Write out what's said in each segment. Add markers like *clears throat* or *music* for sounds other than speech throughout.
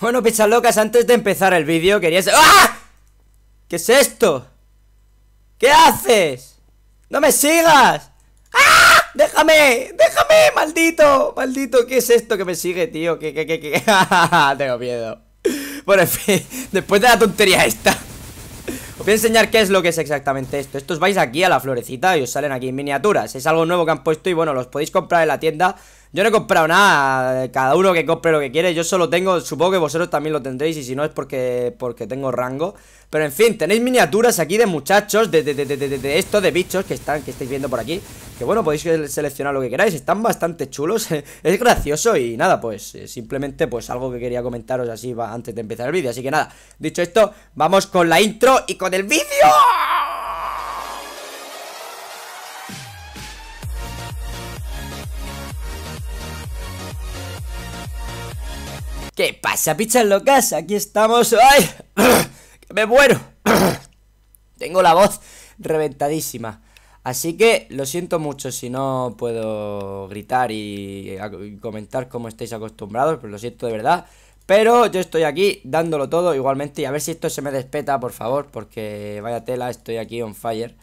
Bueno, pizzas locas, antes de empezar el vídeo quería... ¡Ah! ¿Qué es esto? ¿Qué haces? ¡No me sigas! ¡Ah! ¡Déjame! ¡Déjame! ¡Maldito! ¡Maldito! ¿Qué es esto que me sigue, tío? ¿Qué, qué, qué, qué? *laughs* Tengo miedo Bueno, en fin, después de la tontería esta Os voy a enseñar qué es lo que es exactamente esto Estos vais aquí a la florecita y os salen aquí en miniaturas Es algo nuevo que han puesto y bueno, los podéis comprar en la tienda yo no he comprado nada, cada uno que compre lo que quiere, yo solo tengo, supongo que vosotros también lo tendréis y si no es porque, porque tengo rango. Pero en fin, tenéis miniaturas aquí de muchachos, de, de, de, estos, de bichos que están que estáis viendo por aquí. Que bueno, podéis seleccionar lo que queráis, están bastante chulos, *laughs* es gracioso y nada, pues eh, simplemente pues algo que quería comentaros así antes de empezar el vídeo. Así que nada, dicho esto, vamos con la intro y con el vídeo. ¿Qué pasa, pichas locas? Aquí estamos. ¡Ay! *clears throat* me muero! *clears throat* Tengo la voz reventadísima. Así que lo siento mucho si no puedo gritar y, comentar como estáis acostumbrados, pero lo siento de verdad. Pero yo estoy aquí dándolo todo igualmente y a ver si esto se me despeta, por favor, porque vaya tela, estoy aquí on fire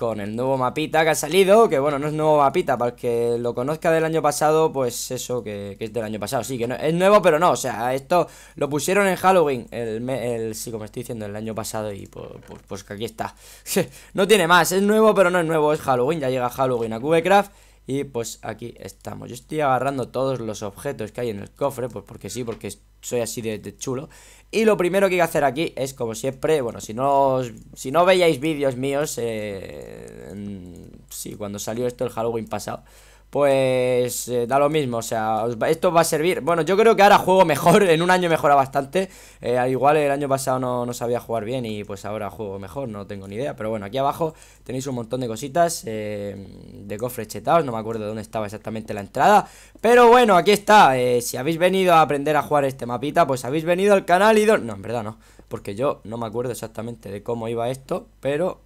con el nuevo mapita que ha salido, que bueno, no es nuevo mapita, para el que lo conozca del año pasado, pues eso que, es del año pasado, sí, que no, es nuevo, pero no, o sea, esto lo pusieron en Halloween, el, el sí, como estoy diciendo, el año pasado y pues, pues, pues que aquí está, *laughs* no tiene más, es nuevo, pero no es nuevo, es Halloween, ya llega Halloween a Cubecraft y pues aquí estamos, yo estoy agarrando todos los objetos que hay en el cofre, pues porque sí, porque soy así de, de chulo y lo primero que hay que hacer aquí es, como siempre, bueno, si no, si no veíais vídeos míos, eh, mm, sí, cuando salió esto el Halloween pasado, pues eh, da lo mismo, o sea, esto va a servir. Bueno, yo creo que ahora juego mejor, *laughs* en un año mejora bastante. Eh, al igual el año pasado no, no, sabía jugar bien y pues ahora juego mejor, no tengo ni idea. Pero bueno, aquí abajo tenéis un montón de cositas eh, de cofres chetados, no me acuerdo dónde estaba exactamente la entrada. Pero bueno, aquí está, si habéis venido a aprender a jugar este mapita, pues habéis venido al canal y... No, en verdad no, porque yo no me acuerdo exactamente de cómo iba esto, pero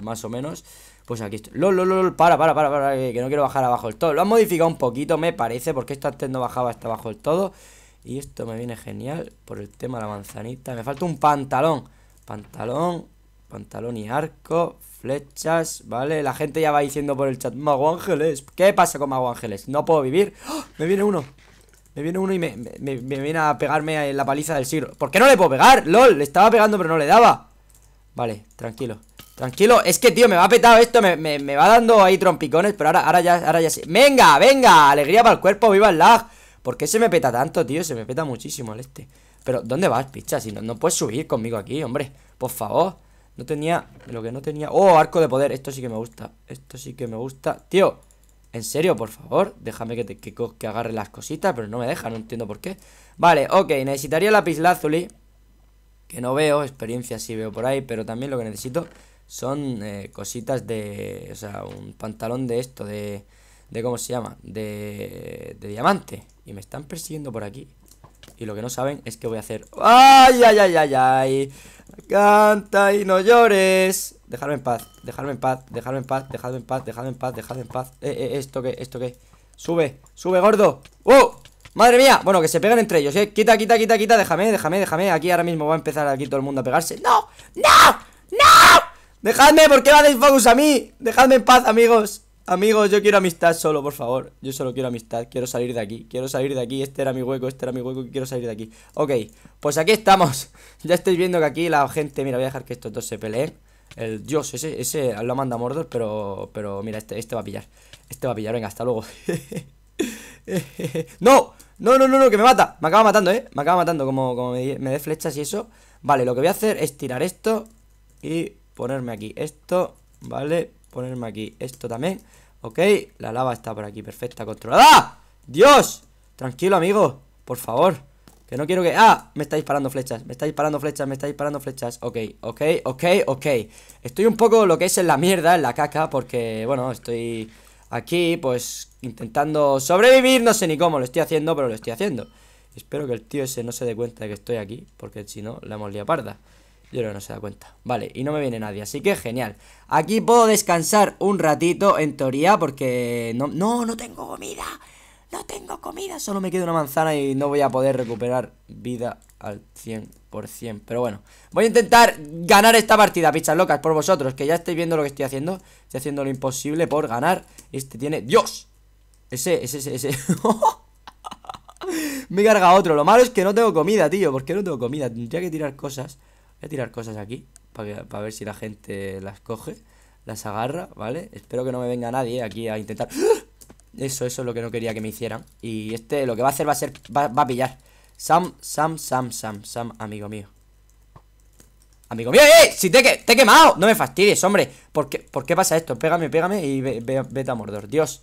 más o menos... Pues aquí estoy. LOL, LOL, LOL, para, para, para, para, eh, que no quiero bajar abajo el todo. Lo han modificado un poquito, me parece, porque esto antes no bajaba hasta abajo el todo. Y esto me viene genial por el tema de la manzanita. Me falta un pantalón. Pantalón, pantalón y arco, flechas, ¿vale? La gente ya va diciendo por el chat, Mago Ángeles. ¿Qué pasa con Mago Ángeles? No puedo vivir. ¡Ah! Me viene uno. Me viene uno y me, viene a pegarme en la paliza del siglo. ¿Por qué no le puedo pegar? LOL, le estaba pegando pero no le daba. Vale, tranquilo. Tranquilo, es que, tío, me va a petado esto me, va dando ahí trompicones Pero ahora, ahora ya, ahora ya sí ¡Venga, venga! Alegría para el cuerpo, viva el lag ¿Por qué se me peta tanto, tío? Se me peta muchísimo el este Pero, ¿dónde vas, picha? Si no, no puedes subir conmigo aquí, hombre Por favor No tenía, lo que no tenía ¡Oh, arco de poder! Esto sí que me gusta Esto sí que me gusta Tío, en serio, por favor, déjame que, que, agarre las cositas, pero no me deja, no entiendo por qué. Vale, ok, necesitaría lápiz lazuli, que no veo, experiencia sí veo por ahí, pero también lo que necesito son eh, cositas de, o sea, un pantalón de esto, de, de ¿cómo se llama? De, de diamante. Y me están persiguiendo por aquí. Y lo que no saben es que voy a hacer... ¡Ay, ay, ay, ay, ay! Canta y no llores. Dejarme en paz, dejarme en paz, dejarme en paz, dejarme en paz, dejarme en paz, dejarme en paz. Eh, eh, esto qué? esto que. Sube, sube, gordo. ¡Oh! ¡Madre mía! Bueno, que se pegan entre ellos, eh. Quita, quita, quita, quita. Déjame, déjame, déjame. Aquí ahora mismo va a empezar aquí todo el mundo a pegarse. ¡No! ¡No! ¡No! Dejadme, ¿por qué me hacéis focus a mí? Dejadme en paz, amigos Amigos, yo quiero amistad solo, por favor Yo solo quiero amistad, quiero salir de aquí Quiero salir de aquí, este era mi hueco, este era mi hueco Quiero salir de aquí, ok, pues aquí estamos *laughs* Ya estáis viendo que aquí la gente Mira, voy a dejar que estos dos se peleen El dios, ese, ese lo manda a Mordor Pero, pero mira, este, este va a pillar Este va a pillar, venga, hasta luego *laughs* ¡No! No, no, no, no, que me mata Me acaba matando, eh, me acaba matando Como, me, me dé flechas y eso Vale, lo que voy a hacer es tirar esto Y ponerme aquí esto, ¿vale? Ponerme aquí esto también, ¿ok? La lava está por aquí, perfecta, controlada ¡Dios! Tranquilo, amigo, por favor Que no quiero que... ¡Ah! Me está disparando flechas, me está disparando flechas, me está disparando flechas Ok, ok, ok, ok Estoy un poco lo que es en la mierda, en la caca Porque, bueno, estoy aquí, pues, intentando sobrevivir No sé ni cómo lo estoy haciendo, pero lo estoy haciendo Espero que el tío ese no se dé cuenta de que estoy aquí Porque si no, la hemos liado parda yo no se da cuenta. Vale, y no me viene nadie, así que genial. Aquí puedo descansar un ratito, en teoría, porque... No, no, no tengo comida. No tengo comida, solo me queda una manzana y no voy a poder recuperar vida al 100%. Pero bueno, voy a intentar ganar esta partida, pichas locas, por vosotros, que ya estáis viendo lo que estoy haciendo. Estoy haciendo lo imposible por ganar. Este tiene... ¡Dios! Ese, ese, ese, ese... *laughs* me carga otro. Lo malo es que no tengo comida, tío. ¿Por qué no tengo comida? Tendría que tirar cosas. Voy a tirar cosas aquí para, ver si la gente las coge, las agarra, ¿vale? Espero que no me venga nadie aquí a intentar... ¡Ah! Eso, eso es lo que no quería que me hicieran. Y este lo que va a hacer va a ser... Va, a pillar. Sam, Sam, Sam, Sam, Sam, amigo mío. Amigo mío, ¡eh! ¡Si te, te he quemado! No me fastidies, hombre. ¿Por qué, ¿Por qué pasa esto? Pégame, pégame y ve, vete a Mordor. Dios.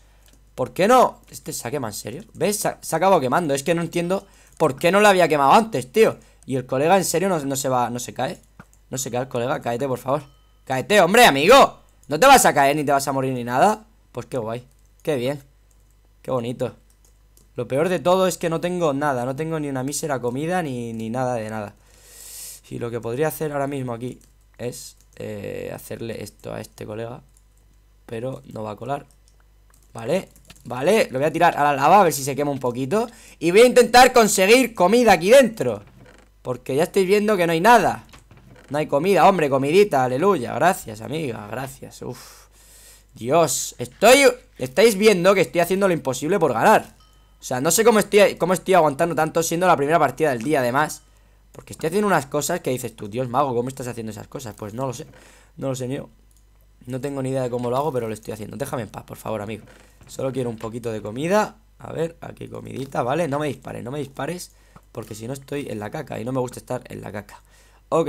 ¿Por qué no? Este se ha quemado, ¿en serio? ¿Ves? Se ha, acabado quemando. Es que no entiendo por qué no lo había quemado antes, tío. Y el colega, en serio, no, se va, no se cae. No se cae el colega, cáete, por favor. Cáete, hombre, amigo. No te vas a caer, ni te vas a morir, ni nada. Pues qué guay. Qué bien. Qué bonito. Lo peor de todo es que no tengo nada. No tengo ni una mísera comida, ni, ni nada de nada. Y lo que podría hacer ahora mismo aquí es eh, hacerle esto a este colega. Pero no va a colar. Vale, vale. Lo voy a tirar a la lava a ver si se quema un poquito. Y voy a intentar conseguir comida aquí dentro. Porque ya estoy viendo que no hay nada No hay comida, hombre, comidita, aleluya Gracias, amiga, gracias, uff Dios, estoy... Estáis viendo que estoy haciendo lo imposible por ganar O sea, no sé cómo estoy, cómo estoy aguantando tanto Siendo la primera partida del día, además Porque estoy haciendo unas cosas que dices tú Dios, mago, ¿cómo estás haciendo esas cosas? Pues no lo sé, no lo sé ni yo No tengo ni idea de cómo lo hago, pero lo estoy haciendo Déjame en paz, por favor, amigo Solo quiero un poquito de comida A ver, aquí comidita, ¿vale? No me dispares, no me dispares porque si no estoy en la caca y no me gusta estar en la caca. Ok,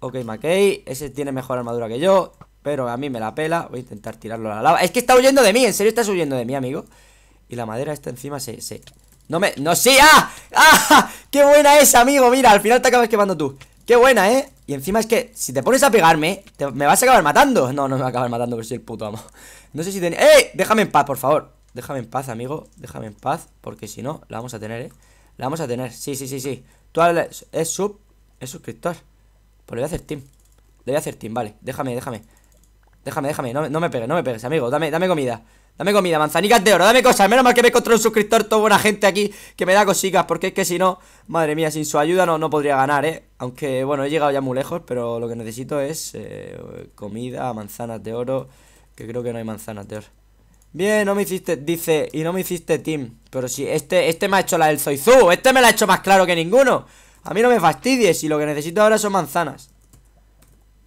ok, McKay Ese tiene mejor armadura que yo. Pero a mí me la pela. Voy a intentar tirarlo a la lava. Es que está huyendo de mí. En serio estás huyendo de mí, amigo. Y la madera está encima se... No me... ¡No, sí! ¡Ah! ¡Ah! ¡Qué buena es, amigo! Mira, al final te acabas quemando tú. ¡Qué buena, eh! Y encima es que si te pones a pegarme, me vas a acabar matando. No, no me va a acabar matando, pero soy el puto amo. No sé si tenía. ¡Eh! Déjame en paz, por favor. Déjame en paz, amigo. Déjame en paz, porque si no, la vamos a tener, eh. La vamos a tener, sí, sí, sí, sí Tú es, sub, es suscriptor Pues le voy a hacer team Le voy a hacer team, vale, déjame, déjame Déjame, déjame, no, me pegues, no me pegues, amigo Dame, dame comida, dame comida, manzanitas de oro Dame cosas, menos mal que me encontré un suscriptor Toda buena gente aquí, que me da cositas Porque es que si no, madre mía, sin su ayuda no, no podría ganar, eh Aunque, bueno, he llegado ya muy lejos Pero lo que necesito es eh, Comida, manzanas de oro Que creo que no hay manzanas de oro Bien, no me hiciste, dice, y no me hiciste team Pero si, este, este me ha hecho la del Zoizú Este me la ha hecho más claro que ninguno A mí no me fastidies, y lo que necesito ahora son manzanas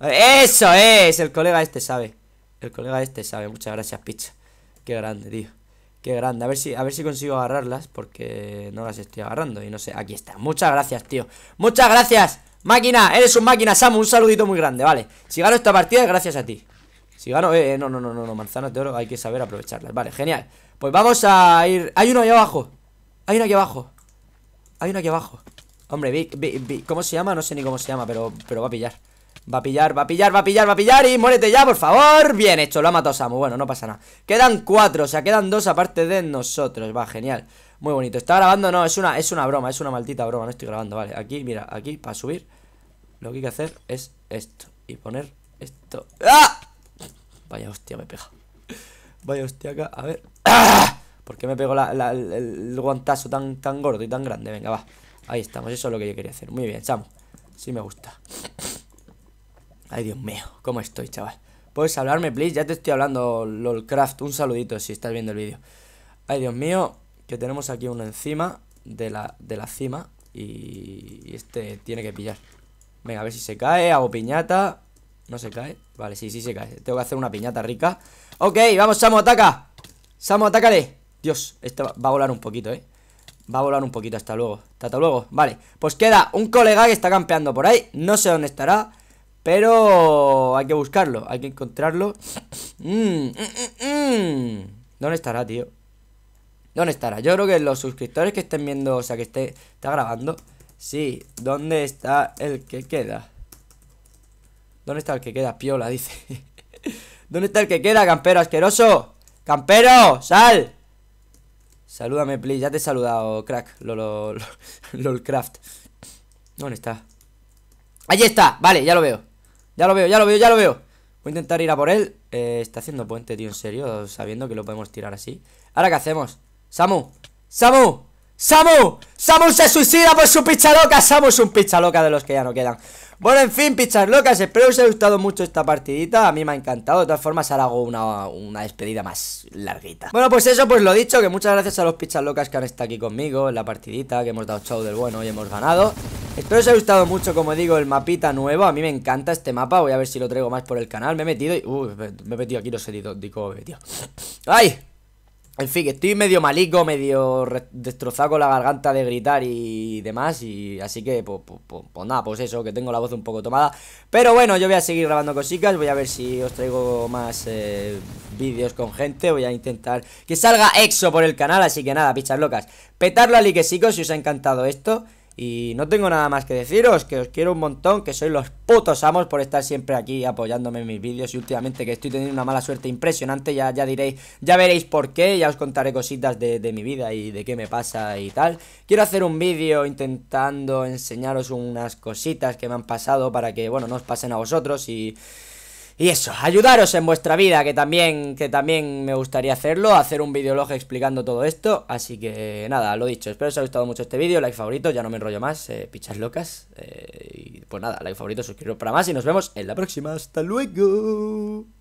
¡Eso es! El colega este sabe El colega este sabe, muchas gracias, picha Qué grande, tío Qué grande, a ver si, a ver si consigo agarrarlas Porque no las estoy agarrando y no sé Aquí está, muchas gracias, tío Muchas gracias, máquina, eres un máquina, Samu Un saludito muy grande, vale Si gano esta partida, gracias a ti si gano, eh, eh no, no, no, no, manzanas de oro hay que saber aprovecharlas. Vale, genial. Pues vamos a ir... Hay uno ahí abajo. Hay uno aquí abajo. Hay uno aquí abajo. Hombre, vi, ¿cómo se llama? No sé ni cómo se llama, pero, pero va a pillar. Va a pillar, va a pillar, va a pillar, va a pillar Y muérete ya, por favor Bien hecho, lo ha matado Samu Bueno, no pasa nada Quedan cuatro, o sea, quedan dos aparte de nosotros Va, genial Muy bonito ¿Está grabando? No, es una, es una broma Es una maldita broma No estoy grabando, vale Aquí, mira, aquí, para subir Lo que hay que hacer es esto Y poner esto ¡Ah! Vaya hostia, me pega. *laughs* Vaya hostia acá, a ver. *coughs* ¿Por qué me pego el, guantazo tan, tan gordo y tan grande? Venga, va. Ahí estamos, eso es lo que yo quería hacer. Muy bien, chamo Sí me gusta. *coughs* Ay, Dios mío, ¿cómo estoy, chaval? ¿Puedes hablarme, please? Ya te estoy hablando, LOLcraft. Un saludito si estás viendo el vídeo. Ay, Dios mío, que tenemos aquí uno encima de la, de la cima. Y este tiene que pillar. Venga, a ver si se cae. Hago piñata. ¿No se cae? Vale, sí, sí se cae Tengo que hacer una piñata rica Ok, vamos, Samu, ataca Samu, atácale Dios, esto va a volar un poquito, eh Va a volar un poquito, hasta luego Hasta luego, vale Pues queda un colega que está campeando por ahí No sé dónde estará Pero hay que buscarlo, hay que encontrarlo mm, mm, mm, ¿Dónde estará, tío? ¿Dónde estará? Yo creo que los suscriptores que estén viendo O sea, que esté, está grabando Sí, ¿dónde está el que queda? ¿Dónde está el que queda? Piola, dice. *laughs* ¿Dónde está el que queda, campero asqueroso? ¡Campero! ¡Sal! Salúdame, please. Ya te he saludado, crack. *laughs* LOLcraft. ¿Dónde está? ¡Allí está! Vale, ya lo veo. Ya lo veo, ya lo veo, ya lo veo. Voy a intentar ir a por él. Eh, está haciendo puente, tío, en serio. Sabiendo que lo podemos tirar así. ¿Ahora qué hacemos? ¡Samu! ¡Samu! ¡Samu! ¡Samu se suicida por su picha loca! ¡Samu es un picha loca de los que ya no quedan! Bueno, en fin, pichas locas, espero que os haya gustado mucho esta partidita, a mí me ha encantado, de todas formas ahora hago una, despedida más larguita. Bueno, pues eso, pues lo dicho, que muchas gracias a los pichas locas que han estado aquí conmigo en la partidita, que hemos dado show del bueno y hemos ganado. Espero os haya gustado mucho, como digo, el mapita nuevo, a mí me encanta este mapa, voy a ver si lo traigo más por el canal, me he metido y... Uh, me he metido aquí, los sé, digo, tío. ¡Ay! En fin, que estoy medio malico, medio destrozado con la garganta de gritar y demás. Y así que, pues, pues, pues, pues, nada, pues eso, que tengo la voz un poco tomada. Pero bueno, yo voy a seguir grabando cositas. Voy a ver si os traigo más eh, vídeos con gente. Voy a intentar que salga EXO por el canal. Así que nada, pichas locas. Petadlo a like, si os ha encantado esto. Y no tengo nada más que deciros, que os quiero un montón, que sois los putos amos por estar siempre aquí apoyándome en mis vídeos y últimamente que estoy teniendo una mala suerte impresionante, ya, ya diréis, ya veréis por qué, ya os contaré cositas de, de mi vida y de qué me pasa y tal. Quiero hacer un vídeo intentando enseñaros unas cositas que me han pasado para que, bueno, no os pasen a vosotros y... Y eso, ayudaros en vuestra vida, que también, que también me gustaría hacerlo, hacer un videolog explicando todo esto. Así que nada, lo dicho, espero os haya gustado mucho este vídeo, like favorito, ya no me enrollo más, eh, pichas locas. Eh, y pues nada, like favorito, suscribiros para más y nos vemos en la próxima. Hasta luego.